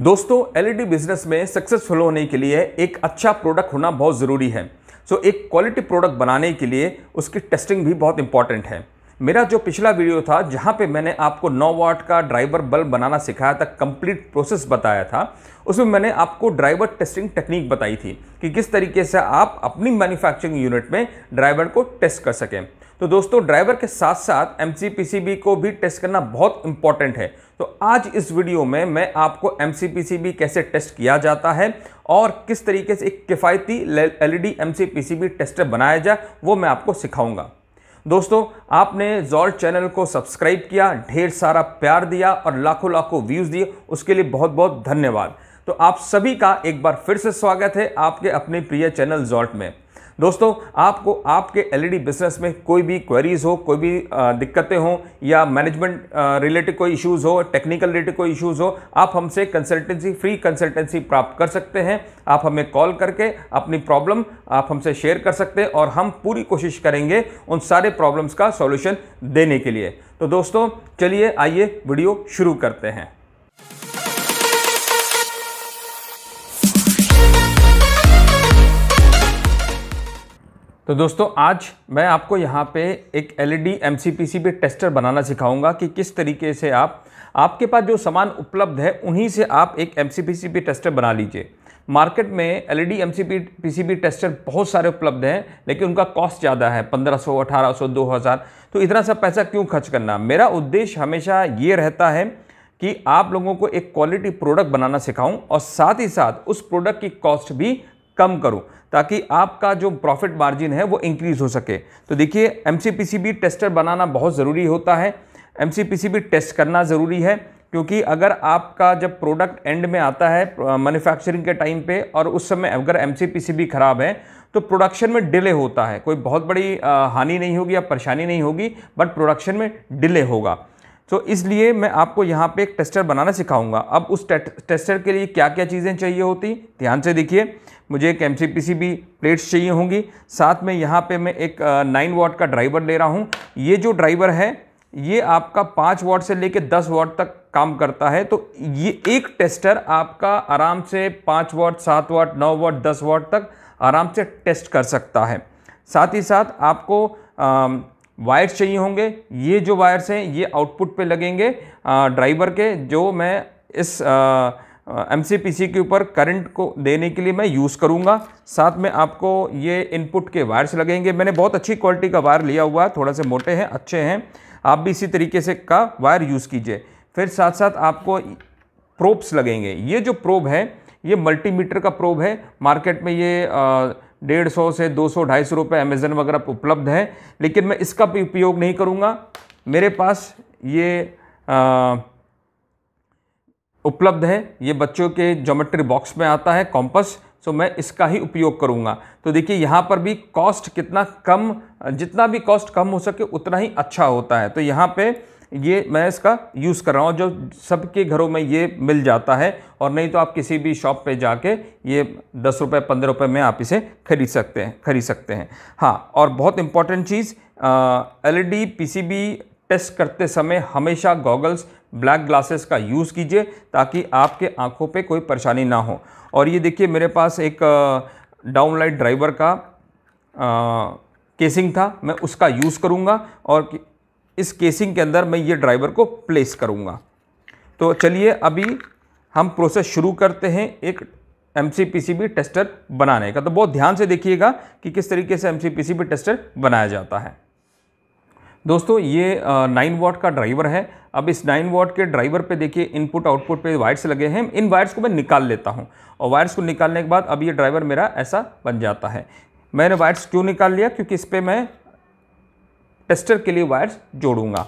दोस्तों LED business e में successful होने के लिए एक अच्छा प्रोडक्ट होना बहुत ज़रूरी है सो so, एक क्वालिटी प्रोडक्ट बनाने के लिए उसकी टेस्टिंग भी बहुत इंपॉर्टेंट है मेरा जो पिछला वीडियो था जहाँ पे मैंने आपको 9 वाट का ड्राइवर बल्ब बनाना सिखाया था कंप्लीट प्रोसेस बताया था उसमें मैंने आपको ड्राइवर टेस्टिंग टेक्निक बताई थी कि किस तरीके से आप अपनी मैन्युफैक्चरिंग यूनिट में ड्राइवर को टेस्ट कर सकें तो दोस्तों ड्राइवर के साथ साथ एम को भी टेस्ट करना बहुत इंपॉर्टेंट है तो आज इस वीडियो में मैं आपको एम कैसे टेस्ट किया जाता है और किस तरीके से एक किफ़ायती L E D e M tester बनाया जाए वो मैं आपको सिखाऊंगा दोस्तों आपने जॉल चैनल को सब्सक्राइब किया ढेर सारा प्यार दिया और लाखों लाखों व्यूज़ दिए उसके लिए बहुत बहुत धन्यवाद तो आप सभी का एक बार फिर से स्वागत है आपके अपने प्रिय चैनल जॉल्ट में दोस्तों आपको आपके एलईडी बिजनेस e में कोई भी क्वेरीज हो कोई भी दिक्कतें हो या मैनेजमेंट रिलेटेड कोई इश्यूज़ हो टेक्निकल रिलेटेड कोई इश्यूज़ हो आप हमसे कंसल्टेंसी फ्री कंसल्टेंसी प्राप्त कर सकते हैं आप हमें कॉल करके अपनी प्रॉब्लम आप हमसे शेयर कर सकते हैं और हम पूरी कोशिश करेंगे उन सारे प्रॉब्लम्स का सॉल्यूशन देने के लिए तो दोस्तों चलिए आइए वीडियो शुरू करते हैं तो दोस्तों आज मैं आपको यहाँ पे एक L E D M C P C पे टेस्टर बनाना सिखाऊंगा कि किस तरीके से आप आपके पास जो सामान उपलब्ध है उन्हीं से आप एक एम सी पी सी पे टेस्टर बना लीजिए मार्केट में L E D M C P C P tester बहुत सारे उपलब्ध हैं लेकिन उनका कॉस्ट ज़्यादा है पंद्रह सौ अठारह सौ दो हज़ार तो इतना सा पैसा क्यों खर्च करना मेरा उद्देश्य हमेशा ये रहता है कि आप लोगों को एक क्वालिटी प्रोडक्ट बनाना सिखाऊं और साथ ही साथ उस प्रोडक्ट की कॉस्ट भी कम करूं ताकि आपका जो प्रॉफिट मार्जिन है वो इंक्रीज हो सके तो देखिए एम टेस्टर बनाना बहुत ज़रूरी होता है एम टेस्ट करना ज़रूरी है क्योंकि अगर आपका जब प्रोडक्ट एंड में आता है मैन्युफैक्चरिंग के टाइम पे और उस समय अगर एम ख़राब है तो प्रोडक्शन में डिले होता है कोई बहुत बड़ी हानि नहीं होगी या परेशानी नहीं होगी बट प्रोडक्शन में डिले होगा तो इसलिए मैं आपको यहाँ पे एक टेस्टर बनाना सिखाऊंगा अब उस टेस्टर के लिए क्या क्या चीज़ें चाहिए होती ध्यान से देखिए मुझे एक एम भी प्लेट्स चाहिए होंगी साथ में यहाँ पे मैं एक नाइन वाट का ड्राइवर ले रहा हूँ ये जो ड्राइवर है ये आपका पाँच वाट से कर दस वाट तक काम करता है तो ये एक टेस्टर आपका आराम से पाँच वाट सात वाट नौ वाट दस वाट तक आराम से टेस्ट कर सकता है साथ ही साथ आपको वायर्स चाहिए होंगे ये जो वायर्स हैं ये आउटपुट पे लगेंगे ड्राइवर के जो मैं इस आ, एम के ऊपर करंट को देने के लिए मैं यूज़ करूँगा साथ में आपको ये इनपुट के वायर्स लगेंगे मैंने बहुत अच्छी क्वालिटी का वायर लिया हुआ है थोड़ा से मोटे हैं अच्छे हैं आप भी इसी तरीके से का वायर यूज़ कीजिए फिर साथ साथ आपको प्रोब्स लगेंगे ये जो प्रोब है ये मल्टीमीटर का प्रोब है मार्केट में ये डेढ़ सौ से दो सौ ढाई सौ रुपये अमेज़न वगैरह उपलब्ध है लेकिन मैं इसका भी उपयोग नहीं करूँगा मेरे पास ये आ, उपलब्ध है ये बच्चों के जोमेट्री बॉक्स में आता है कॉम्पस सो मैं इसका ही उपयोग करूँगा तो देखिए यहाँ पर भी कॉस्ट कितना कम जितना भी कॉस्ट कम हो सके उतना ही अच्छा होता है तो यहाँ पे ये मैं इसका यूज़ कर रहा हूँ जो सबके घरों में ये मिल जाता है और नहीं तो आप किसी भी शॉप पे जाके ये दस रुपये पंद्रह रुपये में आप इसे खरीद सकते हैं खरीद सकते हैं हाँ और बहुत इंपॉर्टेंट चीज़ एल ई टेस्ट करते समय हमेशा गॉगल्स ब्लैक ग्लासेस का यूज़ कीजिए ताकि आपके आँखों पे कोई परेशानी ना हो और ये देखिए मेरे पास एक डाउनलाइट ड्राइवर का आ, केसिंग था मैं उसका यूज़ करूँगा और इस केसिंग के अंदर मैं ये ड्राइवर को प्लेस करूँगा तो चलिए अभी हम प्रोसेस शुरू करते हैं एक एम टेस्टर बनाने का तो बहुत ध्यान से देखिएगा कि किस तरीके से एम टेस्टर बनाया जाता है दोस्तों ये नाइन वॉट का ड्राइवर है अब इस नाइन वॉट के ड्राइवर पे देखिए इनपुट आउटपुट पे वायर्स लगे हैं इन वायर्स को मैं निकाल लेता हूँ और वायर्स को निकालने के बाद अब ये ड्राइवर मेरा ऐसा बन जाता है मैंने वायर्स क्यों निकाल लिया क्योंकि इस पर मैं टेस्टर के लिए वायर्स जोड़ूंगा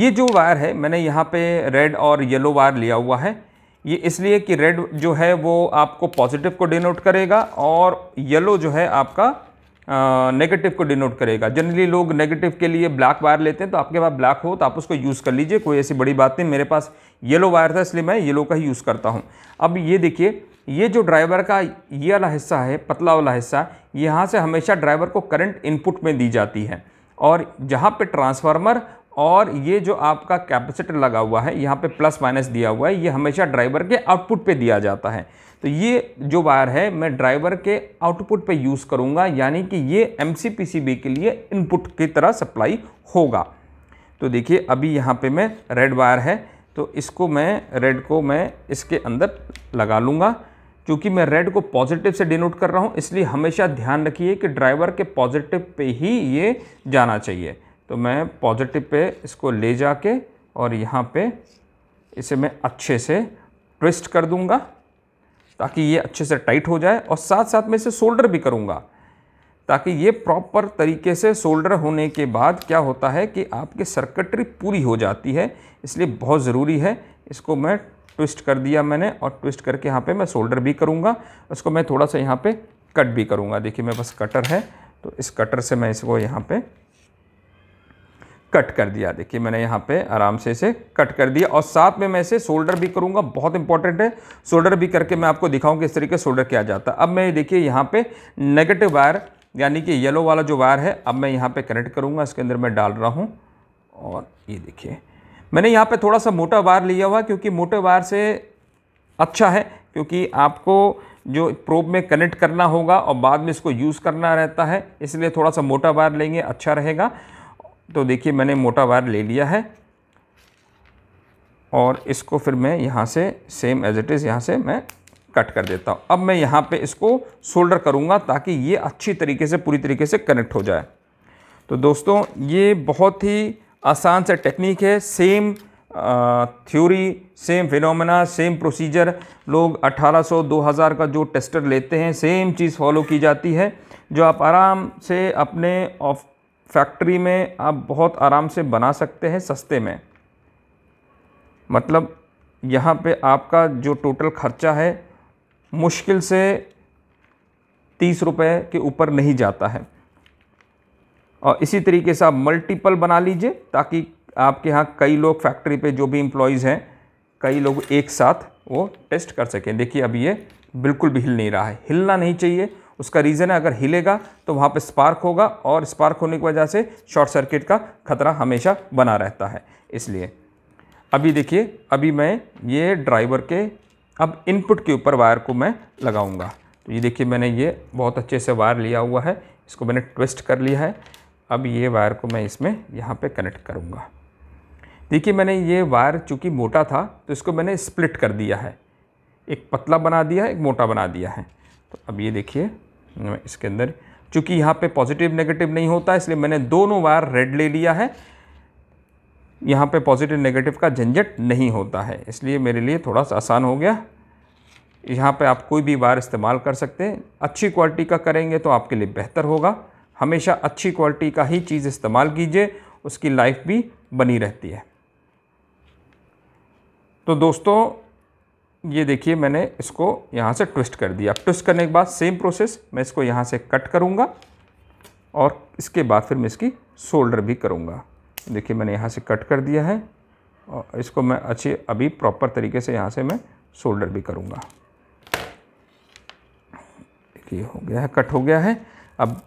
ये जो वायर है मैंने यहाँ पर रेड और येलो वायर लिया हुआ है ये इसलिए कि रेड जो है वो आपको पॉजिटिव को डिनोट करेगा और येलो जो है आपका नेगेटिव को डिनोट करेगा जनरली लोग नेगेटिव के लिए ब्लैक वायर लेते हैं तो आपके पास ब्लैक हो तो आप उसको यूज़ कर लीजिए कोई ऐसी बड़ी बात नहीं मेरे पास येलो वायर था इसलिए मैं येलो का ही यूज़ करता हूँ अब ये देखिए ये जो ड्राइवर का ये वाला हिस्सा है पतला वाला हिस्सा यहाँ से हमेशा ड्राइवर को करंट इनपुट में दी जाती है और जहाँ पे ट्रांसफार्मर और ये जो आपका कैपेसिटर लगा हुआ है यहाँ पे प्लस माइनस दिया हुआ है ये हमेशा ड्राइवर के आउटपुट पे दिया जाता है तो ये जो वायर है मैं ड्राइवर के आउटपुट पे यूज़ करूँगा यानी कि ये एम के लिए इनपुट की तरह सप्लाई होगा तो देखिए अभी यहाँ पे मैं रेड वायर है तो इसको मैं रेड को मैं इसके अंदर लगा लूँगा क्योंकि मैं रेड को पॉजिटिव से डिनोट कर रहा हूँ इसलिए हमेशा ध्यान रखिए कि ड्राइवर के पॉजिटिव पे ही ये जाना चाहिए तो मैं पॉजिटिव पे इसको ले जाके और यहाँ पे इसे मैं अच्छे से ट्विस्ट कर दूँगा ताकि ये अच्छे से टाइट हो जाए और साथ साथ में इसे सोल्डर भी करूँगा ताकि ये प्रॉपर तरीके से सोल्डर होने के बाद क्या होता है कि आपकी सर्कटरी पूरी हो जाती है इसलिए बहुत ज़रूरी है इसको मैं ट्विस्ट कर दिया मैंने और ट्विस्ट करके यहाँ पे मैं सोल्डर भी करूँगा उसको मैं थोड़ा सा यहाँ पे कट भी करूँगा देखिए मेरे पास कटर है तो इस कटर से मैं इसको यहाँ पे कट कर दिया देखिए मैंने यहाँ पे आराम से इसे कट कर दिया और साथ में मैं इसे सोल्डर भी करूँगा बहुत इंपॉर्टेंट है सोल्डर भी करके मैं आपको दिखाऊँ किस तरीके सोल्डर किया जाता है अब मैं देखिए यहाँ पे नेगेटिव वायर यानी कि येलो वाला जो वायर है अब मैं यहाँ पे कनेक्ट करूँगा इसके अंदर मैं डाल रहा हूँ और ये देखिए मैंने यहाँ पर थोड़ा सा मोटा वायर लिया हुआ क्योंकि मोटे वायर से अच्छा है क्योंकि आपको जो प्रोब में कनेक्ट करना होगा और बाद में इसको यूज़ करना रहता है इसलिए थोड़ा सा मोटा वायर लेंगे अच्छा रहेगा तो देखिए मैंने मोटा वायर ले लिया है और इसको फिर मैं यहाँ से सेम एज इट इज़ यहाँ से मैं कट कर देता हूँ अब मैं यहाँ पे इसको सोल्डर करूँगा ताकि ये अच्छी तरीके से पूरी तरीके से कनेक्ट हो जाए तो दोस्तों ये बहुत ही आसान सा टेक्निक है same theory same phenomena same procedure लोग 1800 2000 का जो टेस्टर लेते हैं सेम चीज़ फॉलो की जाती है जो आप आराम से अपने ऑफ फैक्ट्री में आप बहुत आराम से बना सकते हैं सस्ते में मतलब यहाँ पे आपका जो टोटल ख़र्चा है मुश्किल से तीस रुपये के ऊपर नहीं जाता है और इसी तरीके से आप मल्टीपल बना लीजिए ताकि आपके यहाँ कई लोग फैक्ट्री पे जो भी एम्प्लॉयज़ हैं कई लोग एक साथ वो टेस्ट कर सकें देखिए अब ये बिल्कुल भी हिल नहीं रहा है हिलना नहीं चाहिए उसका रीज़न है अगर हिलेगा तो वहाँ पर स्पार्क होगा और स्पार्क होने की वजह से शॉर्ट सर्किट का खतरा हमेशा बना रहता है इसलिए अभी देखिए अभी मैं ये ड्राइवर के अब इनपुट के ऊपर वायर को मैं लगाऊंगा तो ये देखिए मैंने ये बहुत अच्छे से वायर लिया हुआ है इसको मैंने ट्विस्ट कर लिया है अब ये वायर को मैं इसमें यहाँ पर कनेक्ट करूँगा देखिए मैंने ये वायर चूँकि मोटा था तो इसको मैंने स्प्लिट कर दिया है एक पतला बना दिया है एक मोटा बना दिया है तो अब ये देखिए इसके अंदर चूँकि यहाँ पे पॉजिटिव नेगेटिव नहीं होता इसलिए मैंने दोनों वायर रेड ले लिया है यहाँ पे पॉजिटिव नेगेटिव का झंझट नहीं होता है इसलिए मेरे लिए थोड़ा सा आसान हो गया यहाँ पे आप कोई भी वायर इस्तेमाल कर सकते हैं अच्छी क्वालिटी का करेंगे तो आपके लिए बेहतर होगा हमेशा अच्छी क्वालिटी का ही चीज़ इस्तेमाल कीजिए उसकी लाइफ भी बनी रहती है तो दोस्तों ये देखिए मैंने इसको यहाँ से ट्विस्ट कर दिया ट्विस्ट करने के बाद सेम प्रोसेस मैं इसको यहाँ से कट करूँगा और इसके बाद फिर मैं इसकी शोल्डर भी करूँगा देखिए मैंने यहाँ से कट कर दिया है और इसको मैं अच्छे अभी प्रॉपर तरीके से यहाँ से मैं शोल्डर भी करूँगा देखिए हो गया है कट हो गया है अब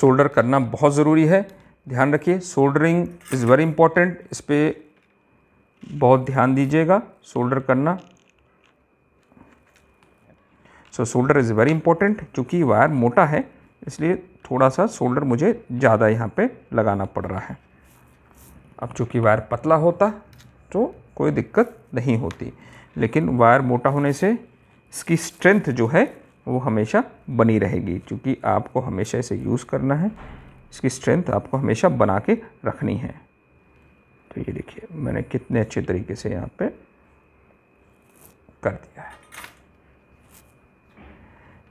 शोल्डर करना बहुत ज़रूरी है ध्यान रखिए शोल्डरिंग इज़ वेरी इंपॉर्टेंट इस पर बहुत ध्यान दीजिएगा शोल्डर करना so solder is very important चूँकि वायर मोटा है इसलिए थोड़ा सा शोल्डर मुझे ज़्यादा यहाँ पे लगाना पड़ रहा है अब चूँकि वायर पतला होता तो कोई दिक्कत नहीं होती लेकिन वायर मोटा होने से इसकी स्ट्रेंथ जो है वो हमेशा बनी रहेगी क्योंकि आपको हमेशा इसे यूज़ करना है इसकी स्ट्रेंथ आपको हमेशा बना के रखनी है तो ये देखिए मैंने कितने अच्छे तरीके से यहाँ पे कर दिया है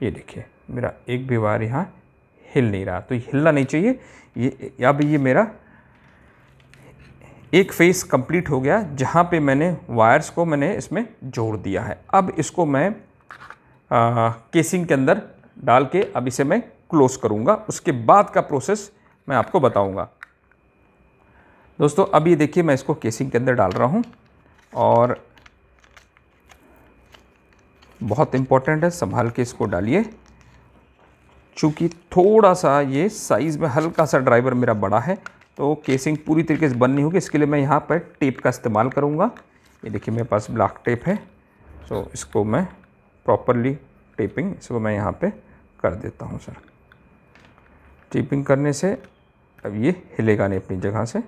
ये देखिए मेरा एक भी वायर यहाँ हिल नहीं रहा तो ये हिलना नहीं चाहिए ये अब ये मेरा एक फेस कंप्लीट हो गया जहाँ पे मैंने वायर्स को मैंने इसमें जोड़ दिया है अब इसको मैं आ, केसिंग के अंदर डाल के अब इसे मैं क्लोज़ करूँगा उसके बाद का प्रोसेस मैं आपको बताऊँगा दोस्तों अब ये देखिए मैं इसको केसिंग के अंदर डाल रहा हूँ और बहुत इम्पॉर्टेंट है संभाल के इसको डालिए चूँकि थोड़ा सा ये साइज़ में हल्का सा ड्राइवर मेरा बड़ा है तो केसिंग पूरी तरीके से बंद नहीं होगी इसके लिए मैं यहाँ पर टेप का इस्तेमाल करूँगा ये देखिए मेरे पास ब्लैक टेप है तो इसको मैं प्रॉपरली टेपिंग इसको मैं यहाँ पे कर देता हूँ सर टेपिंग करने से अब ये हिलेगा नहीं अपनी जगह से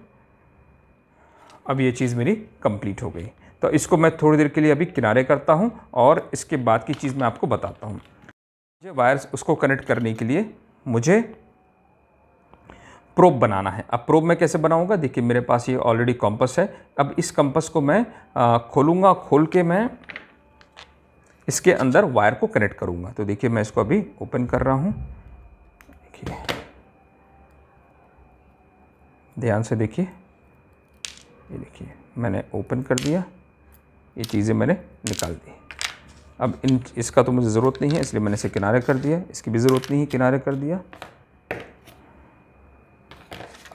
अब ये चीज़ मेरी कंप्लीट हो गई तो इसको मैं थोड़ी देर के लिए अभी किनारे करता हूँ और इसके बाद की चीज़ मैं आपको बताता हूँ मुझे वायर्स उसको कनेक्ट करने के लिए मुझे प्रोब बनाना है अब प्रोब मैं कैसे बनाऊंगा देखिए मेरे पास ये ऑलरेडी कंपस है अब इस कंपस को मैं खोलूँगा खोल के मैं इसके अंदर वायर को कनेक्ट करूँगा तो देखिए मैं इसको अभी ओपन कर रहा हूँ देखिए ध्यान से देखिए ये देखिए मैंने ओपन कर दिया ये चीज़ें मैंने निकाल दी अब इन इसका तो मुझे ज़रूरत नहीं है इसलिए मैंने इसे किनारे कर दिया इसकी भी ज़रूरत नहीं है किनारे कर दिया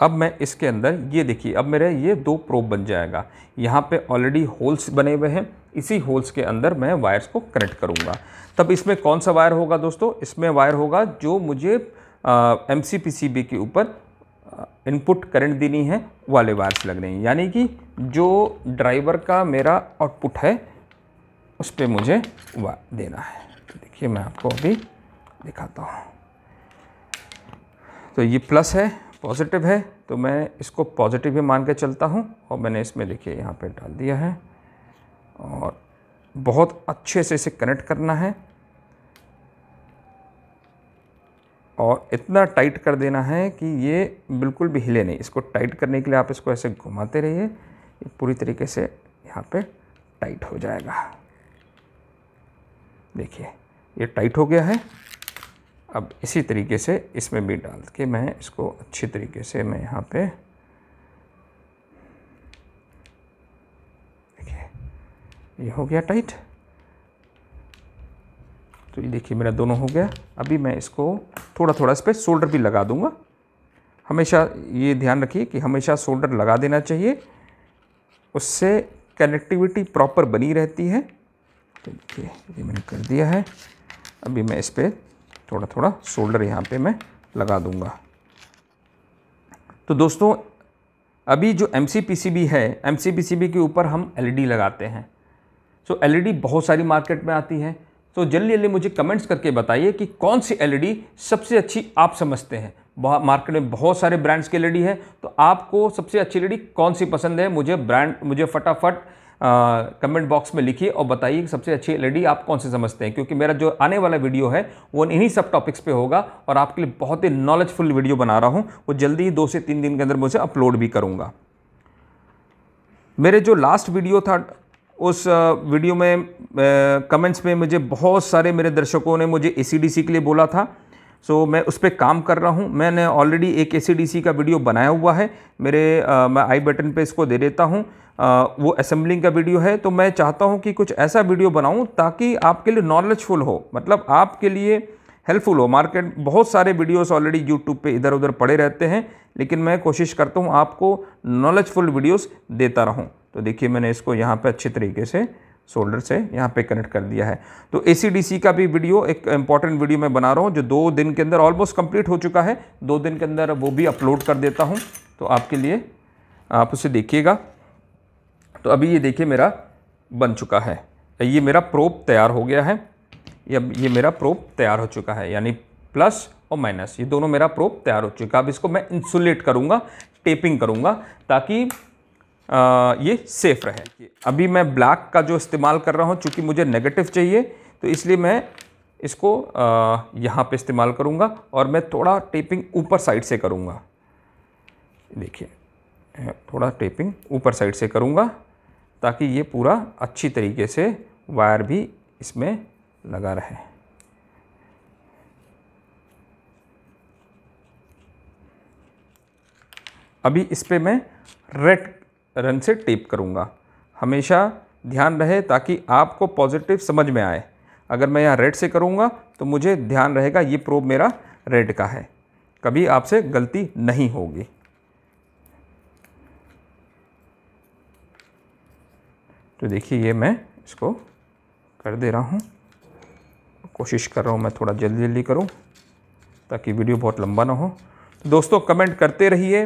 अब मैं इसके अंदर ये देखिए अब मेरे ये दो प्रोब बन जाएगा यहाँ पे ऑलरेडी होल्स बने हुए हैं इसी होल्स के अंदर मैं वायर्स को कनेक्ट करूँगा तब इसमें कौन सा वायर होगा दोस्तों इसमें वायर होगा जो मुझे एम सी के ऊपर इनपुट करंट देनी है वाले वायर्स लग रहे हैं यानी कि जो ड्राइवर का मेरा आउटपुट है उस पर मुझे वा देना है तो देखिए मैं आपको अभी दिखाता हूँ तो ये प्लस है पॉजिटिव है तो मैं इसको पॉजिटिव ही मान के चलता हूँ और मैंने इसमें देखिए यहाँ पे डाल दिया है और बहुत अच्छे से इसे कनेक्ट करना है और इतना टाइट कर देना है कि ये बिल्कुल भी हिले नहीं इसको टाइट करने के लिए आप इसको ऐसे घुमाते रहिए ये पूरी तरीके से यहाँ पे टाइट हो जाएगा देखिए ये टाइट हो गया है अब इसी तरीके से इसमें भी डाल के मैं इसको अच्छी तरीके से मैं यहाँ पे देखिए ये हो गया टाइट तो ये देखिए मेरा दोनों हो गया अभी मैं इसको थोड़ा थोड़ा इस पर शोल्डर भी लगा दूँगा हमेशा ये ध्यान रखिए कि हमेशा शोल्डर लगा देना चाहिए उससे कनेक्टिविटी प्रॉपर बनी रहती है तो देखिए ये मैंने कर दिया है अभी मैं इस पर थोड़ा थोड़ा शोल्डर यहाँ पे मैं लगा दूँगा तो दोस्तों अभी जो एम है एम के ऊपर हम एल e लगाते हैं सो so, एल बहुत सारी मार्केट में आती है तो जल्दी जल्दी मुझे कमेंट्स करके बताइए कि कौन सी एलईडी e सबसे अच्छी आप समझते हैं मार्केट में बहुत सारे ब्रांड्स की एलईडी e है तो आपको सबसे अच्छी एलईडी e कौन सी पसंद है मुझे ब्रांड मुझे फटाफट कमेंट बॉक्स में लिखिए और बताइए कि सबसे अच्छी एलईडी आप कौन से समझते हैं क्योंकि मेरा जो आने वाला वीडियो है वो इन्हीं सब टॉपिक्स पे होगा और आपके लिए बहुत ही नॉलेजफुल वीडियो बना रहा हूँ वो जल्दी ही दो से तीन दिन के अंदर मुझे अपलोड भी करूँगा मेरे जो लास्ट वीडियो था उस वीडियो में कमेंट्स में मुझे बहुत सारे मेरे दर्शकों ने मुझे ए के लिए बोला था सो so, मैं उस पर काम कर रहा हूँ मैंने ऑलरेडी एक ए का वीडियो बनाया हुआ है मेरे आ, मैं आई बटन पे इसको दे देता हूँ वो असम्बलिंग का वीडियो है तो मैं चाहता हूँ कि कुछ ऐसा वीडियो बनाऊँ ताकि आपके लिए नॉलेजफुल हो मतलब आपके लिए हेल्पफुल हो मार्केट बहुत सारे वीडियोस ऑलरेडी यूट्यूब पे इधर उधर पड़े रहते हैं लेकिन मैं कोशिश करता हूँ आपको नॉलेजफुल वीडियोस देता रहूँ तो देखिए मैंने इसको यहाँ पर अच्छे तरीके से शोल्डर से यहाँ पे कनेक्ट कर दिया है तो ए का भी वीडियो एक इंपॉर्टेंट वीडियो मैं बना रहा हूँ जो दो दिन के अंदर ऑलमोस्ट कंप्लीट हो चुका है दो दिन के अंदर वो भी अपलोड कर देता हूँ तो आपके लिए आप उसे देखिएगा तो अभी ये देखिए मेरा बन चुका है ये मेरा प्रोप तैयार हो गया है अब ये मेरा प्रोप तैयार हो चुका है यानी प्लस और माइनस ये दोनों मेरा प्रोप तैयार हो चुका है अब इसको मैं इंसुलेट करूँगा टेपिंग करूँगा ताकि ये सेफ़ रहे अभी मैं ब्लैक का जो इस्तेमाल कर रहा हूँ चूँकि मुझे नेगेटिव चाहिए तो इसलिए मैं इसको यहाँ पे इस्तेमाल करूँगा और मैं थोड़ा टेपिंग ऊपर साइड से करूँगा देखिए थोड़ा टेपिंग ऊपर साइड से करूँगा ताकि ये पूरा अच्छी तरीके से वायर भी इसमें लगा रहे अभी इस पर मैं रेड रन से टेप करूँगा हमेशा ध्यान रहे ताकि आपको पॉजिटिव समझ में आए अगर मैं यहाँ रेड से करूँगा तो मुझे ध्यान रहेगा ये प्रोब मेरा रेड का है कभी आपसे गलती नहीं होगी तो देखिए ये मैं इसको कर दे रहा हूँ कोशिश कर रहा हूँ मैं थोड़ा जल्दी जल्दी करूँ ताकि वीडियो बहुत लंबा ना हो तो दोस्तों कमेंट करते रहिए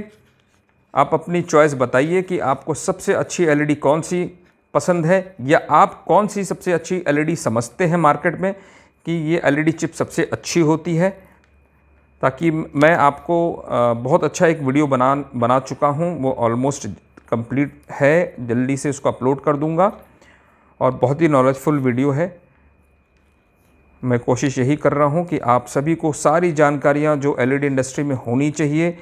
आप अपनी चॉइस बताइए कि आपको सबसे अच्छी एलईडी e कौन सी पसंद है या आप कौन सी सबसे अच्छी एलईडी e समझते हैं मार्केट में कि ये एलईडी चिप e सबसे अच्छी होती है ताकि मैं आपको बहुत अच्छा एक वीडियो बना बना चुका हूँ वो ऑलमोस्ट कंप्लीट है जल्दी से उसको अपलोड कर दूँगा और बहुत ही नॉलेजफुल वीडियो है मैं कोशिश यही कर रहा हूँ कि आप सभी को सारी जानकारियाँ जो एलईडी इंडस्ट्री में होनी चाहिए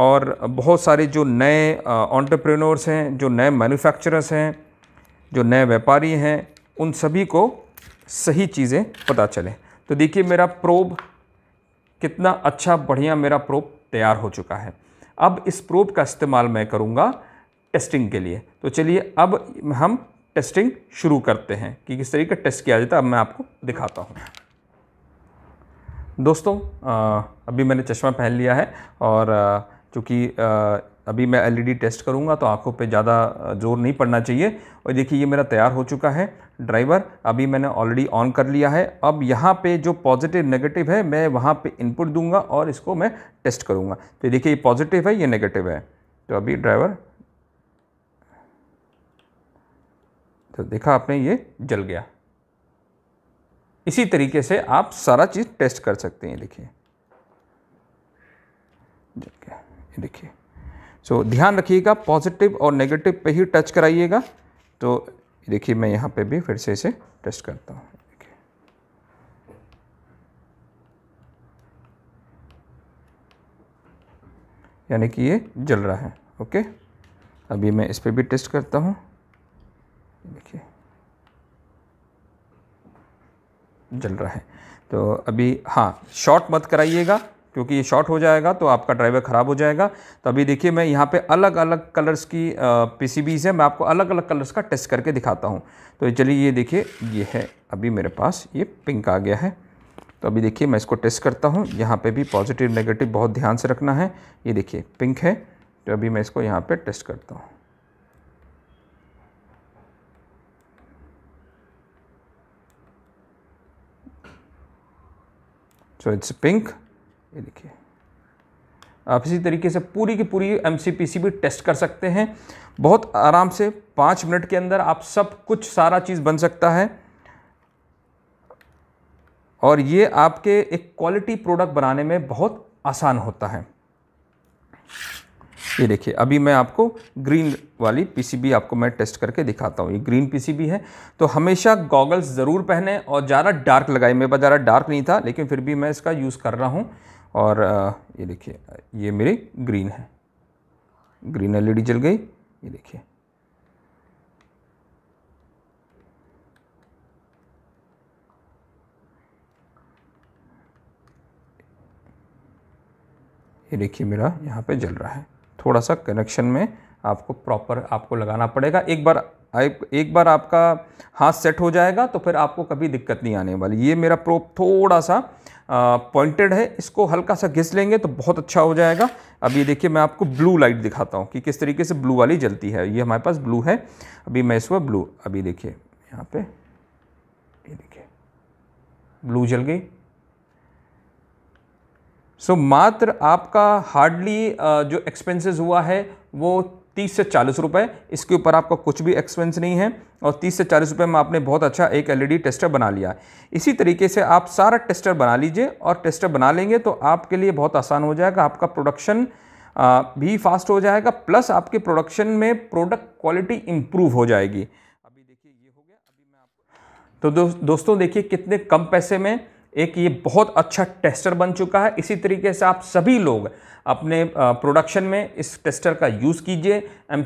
और बहुत सारे जो नए ऑन्टरप्रेनोर्स हैं जो नए मैन्युफैक्चरर्स हैं जो नए व्यापारी हैं उन सभी को सही चीज़ें पता चलें तो देखिए मेरा प्रोब कितना अच्छा बढ़िया मेरा प्रोब तैयार हो चुका है अब इस प्रोब का इस्तेमाल मैं करूँगा टेस्टिंग के लिए तो चलिए अब हम टेस्टिंग शुरू करते हैं कि किस तरीके का टेस्ट किया जाता है अब मैं आपको दिखाता हूँ दोस्तों अभी मैंने चश्मा पहन लिया है और चूँकि अभी मैं एलईडी टेस्ट करूँगा तो आँखों पे ज़्यादा जोर नहीं पड़ना चाहिए और देखिए ये मेरा तैयार हो चुका है ड्राइवर अभी मैंने ऑलरेडी ऑन कर लिया है अब यहाँ पे जो पॉजिटिव नेगेटिव है मैं वहाँ पे इनपुट दूंगा और इसको मैं टेस्ट करूँगा तो देखिए ये पॉजिटिव है ये नेगेटिव है तो अभी ड्राइवर तो देखा आपने ये जल गया इसी तरीके से आप सारा चीज़ टेस्ट कर सकते हैं देखिए जल गया देखिए सो ध्यान रखिएगा पॉजिटिव और नेगेटिव पे ही टच कराइएगा तो देखिए मैं यहाँ पे भी फिर से इसे टेस्ट करता हूँ यानी कि ये जल रहा है ओके अभी मैं इस पर भी टेस्ट करता हूँ देखिए जल रहा है तो अभी हाँ शॉर्ट मत कराइएगा क्योंकि ये शॉर्ट हो जाएगा तो आपका ड्राइवर ख़राब हो जाएगा तो अभी देखिए मैं यहाँ पे अलग अलग कलर्स की पीसीबीज है मैं आपको अलग अलग कलर्स का टेस्ट करके दिखाता हूँ तो चलिए ये देखिए ये है अभी मेरे पास ये पिंक आ गया है तो अभी देखिए मैं इसको टेस्ट करता हूँ यहाँ पे भी पॉजिटिव नेगेटिव बहुत ध्यान से रखना है ये देखिए पिंक है तो अभी मैं इसको यहाँ पर टेस्ट करता हूँ सो इट्स पिंक ये देखिए आप इसी तरीके से पूरी की पूरी एम भी टेस्ट कर सकते हैं बहुत आराम से पाँच मिनट के अंदर आप सब कुछ सारा चीज़ बन सकता है और ये आपके एक क्वालिटी प्रोडक्ट बनाने में बहुत आसान होता है ये देखिए अभी मैं आपको ग्रीन वाली पीसीबी आपको मैं टेस्ट करके दिखाता हूँ ये ग्रीन पीसीबी है तो हमेशा गॉगल्स ज़रूर पहने और ज़्यादा डार्क लगाए मेरे पास ज़्यादा डार्क नहीं था लेकिन फिर भी मैं इसका यूज़ कर रहा हूँ और ये देखिए ये मेरी ग्रीन है ग्रीन एलईडी जल गई ये देखिए ये देखिए मेरा यहाँ पे जल रहा है थोड़ा सा कनेक्शन में आपको प्रॉपर आपको लगाना पड़ेगा एक बार एक बार आपका हाथ सेट हो जाएगा तो फिर आपको कभी दिक्कत नहीं आने वाली ये मेरा प्रोप थोड़ा सा पॉइंटेड है इसको हल्का सा घिस लेंगे तो बहुत अच्छा हो जाएगा अब ये देखिए मैं आपको ब्लू लाइट दिखाता हूँ कि किस तरीके से ब्लू वाली जलती है ये हमारे पास ब्लू है अभी मैं वह ब्लू अभी देखिए यहाँ पे ये देखिए ब्लू जल गई सो so, मात्र आपका हार्डली जो एक्सपेंसेस हुआ है वो तीस से चालीस रुपये इसके ऊपर आपका कुछ भी एक्सपेंस नहीं है और तीस से चालीस रुपये में आपने बहुत अच्छा एक एलईडी टेस्टर e बना लिया इसी तरीके से आप सारा टेस्टर बना लीजिए और टेस्टर बना लेंगे तो आपके लिए बहुत आसान हो जाएगा आपका प्रोडक्शन भी फास्ट हो जाएगा प्लस आपके प्रोडक्शन में प्रोडक्ट क्वालिटी इम्प्रूव हो जाएगी अभी देखिए ये हो गया अभी मैं आपको तो दो, दोस्तों देखिए कितने कम पैसे में एक ये बहुत अच्छा टेस्टर बन चुका है इसी तरीके से आप सभी लोग अपने प्रोडक्शन में इस टेस्टर का यूज़ कीजिए एम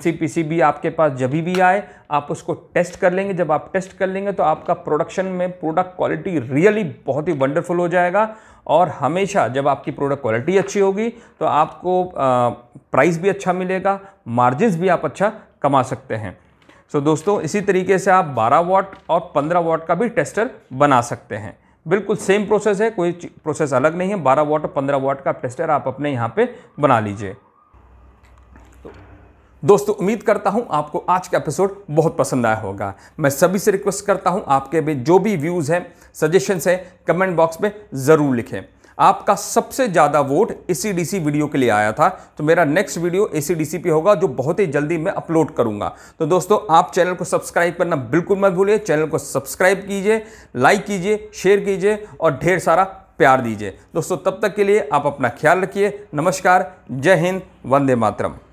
भी आपके पास जब भी आए आप उसको टेस्ट कर लेंगे जब आप टेस्ट कर लेंगे तो आपका प्रोडक्शन में प्रोडक्ट क्वालिटी रियली बहुत ही वंडरफुल हो जाएगा और हमेशा जब आपकी प्रोडक्ट क्वालिटी अच्छी होगी तो आपको प्राइस भी अच्छा मिलेगा मार्जिन भी आप अच्छा कमा सकते हैं सो so, दोस्तों इसी तरीके से आप 12 वाट और 15 वाट का भी टेस्टर बना सकते हैं बिल्कुल सेम प्रोसेस है कोई प्रोसेस अलग नहीं है बारह वाट और पंद्रह वाट का टेस्टर आप अपने यहाँ पर बना लीजिए तो दोस्तों उम्मीद करता हूँ आपको आज का एपिसोड बहुत पसंद आया होगा मैं सभी से रिक्वेस्ट करता हूँ आपके भी जो भी व्यूज़ हैं सजेशंस हैं कमेंट बॉक्स में ज़रूर लिखें आपका सबसे ज़्यादा वोट एसीडीसी वीडियो के लिए आया था तो मेरा नेक्स्ट वीडियो एसीडीसी पे होगा जो बहुत ही जल्दी मैं अपलोड करूंगा तो दोस्तों आप चैनल को सब्सक्राइब करना बिल्कुल मत भूलिए चैनल को सब्सक्राइब कीजिए लाइक कीजिए शेयर कीजिए और ढेर सारा प्यार दीजिए दोस्तों तब तक के लिए आप अपना ख्याल रखिए नमस्कार जय हिंद वंदे मातरम